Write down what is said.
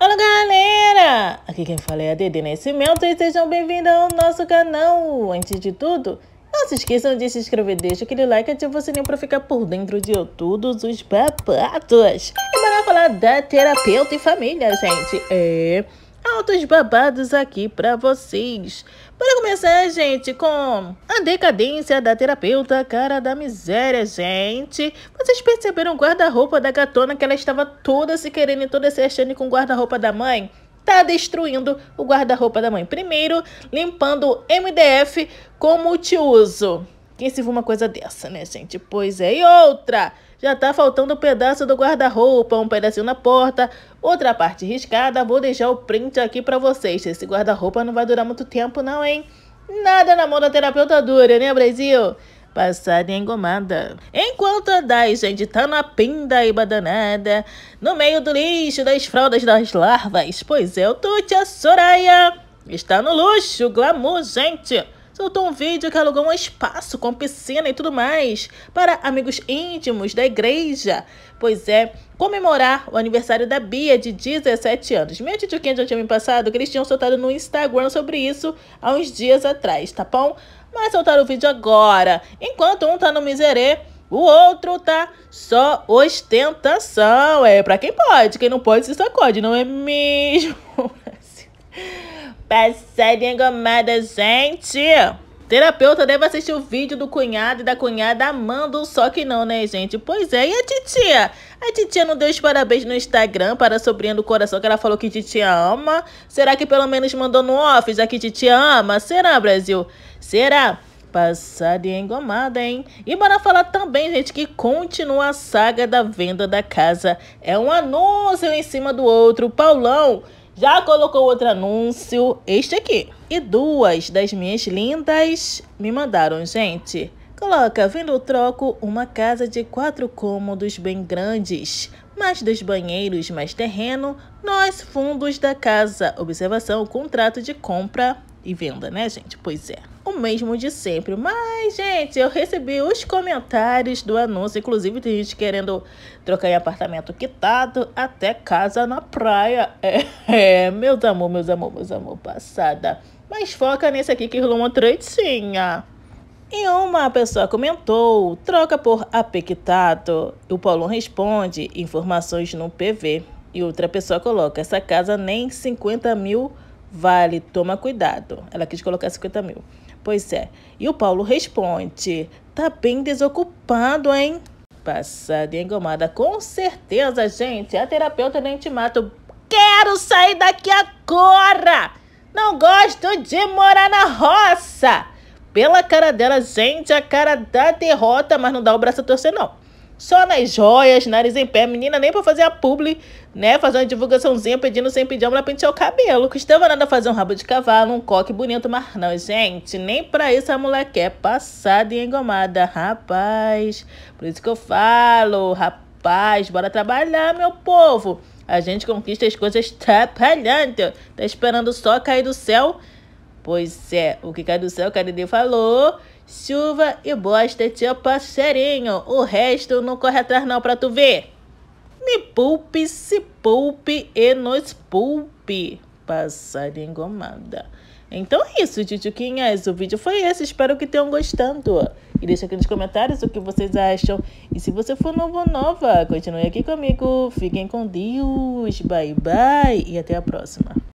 Olá galera! Aqui quem fala é a Dede Nascimento e sejam bem-vindos ao nosso canal! Antes de tudo, não se esqueçam de se inscrever, deixa aquele like e ativa o sininho para ficar por dentro de todos os papatos! E bora falar da terapeuta e família, gente! É altos babados aqui para vocês. Para começar, gente, com a decadência da terapeuta, cara da miséria, gente. Vocês perceberam o guarda-roupa da gatona que ela estava toda se querendo e toda se achando com o guarda-roupa da mãe? Tá destruindo o guarda-roupa da mãe. Primeiro, limpando MDF com multiuso. Quem se viu uma coisa dessa, né, gente? Pois é, e outra! Já tá faltando um pedaço do guarda-roupa, um pedacinho na porta, outra parte riscada. Vou deixar o print aqui para vocês. Esse guarda-roupa não vai durar muito tempo não, hein? Nada na mão da terapeuta dura, né, Brasil? passada engomada. Enquanto andais, gente, tá na pinda e badanada, no meio do lixo, das fraldas, das larvas, pois é, o Tuti, a Soraya, está no luxo, glamour, gente soltou um vídeo que alugou um espaço com piscina e tudo mais para amigos íntimos da igreja. Pois é, comemorar o aniversário da Bia de 17 anos. Meu tio Ken já tinha me passado que eles tinham soltado no Instagram sobre isso há uns dias atrás, tá bom? Mas soltaram o vídeo agora. Enquanto um tá no miserê, o outro tá só ostentação. É para quem pode, quem não pode se sacode, não é mesmo? Passarinho engomada, gente! Terapeuta deve assistir o vídeo do cunhado e da cunhada amando, só que não, né, gente? Pois é, e a titia? A titia não deu os parabéns no Instagram para a sobrinha do coração que ela falou que titia ama? Será que pelo menos mandou no office a que titia ama? Será, Brasil? Será? Passada e engomada, hein? E bora falar também, gente, que continua a saga da venda da casa. É um anúncio em cima do outro. Paulão já colocou outro anúncio, este aqui. E duas das minhas lindas me mandaram, gente. Coloca, vendo o troco, uma casa de quatro cômodos bem grandes, mais dois banheiros, mais terreno, nós fundos da casa. Observação, contrato de compra e venda, né, gente? Pois é o mesmo de sempre. Mas, gente, eu recebi os comentários do anúncio. Inclusive, tem gente querendo trocar em apartamento quitado até casa na praia. É, é meus amor, meus amor, meus amor, passada. Mas foca nesse aqui que rolou uma tretinha. E uma pessoa comentou, troca por apectado. E o Paulão responde, informações no PV. E outra pessoa coloca, essa casa nem 50 mil vale, toma cuidado. Ela quis colocar 50 mil. Pois é. E o Paulo responde: Tá bem desocupado, hein? Passada e engomada. Com certeza, gente. A terapeuta nem te mata. Quero sair daqui agora! Não gosto de morar na roça! Pela cara dela, gente, a cara da derrota, mas não dá o braço a torcer, não. Só nas joias, nariz em pé. Menina, nem pra fazer a publi, né? Fazer uma divulgaçãozinha pedindo sem pijama pra pentear o cabelo. Custava nada fazer um rabo de cavalo, um coque bonito, mas não, gente. Nem pra isso a mulher quer. É passada e engomada, rapaz. Por isso que eu falo, rapaz, bora trabalhar, meu povo. A gente conquista as coisas trabalhando. Tá esperando só cair do céu? Pois é, o que cai do céu, Caridê falou Chuva e bosta, tio passarinho. O resto não corre atrás não pra tu ver. Me poupe, se poupe e nos poupe. Passada engomada. Então é isso, tioquinhas. O vídeo foi esse. Espero que tenham gostado. E deixa aqui nos comentários o que vocês acham. E se você for novo ou nova, continue aqui comigo. Fiquem com Deus. Bye, bye. E até a próxima.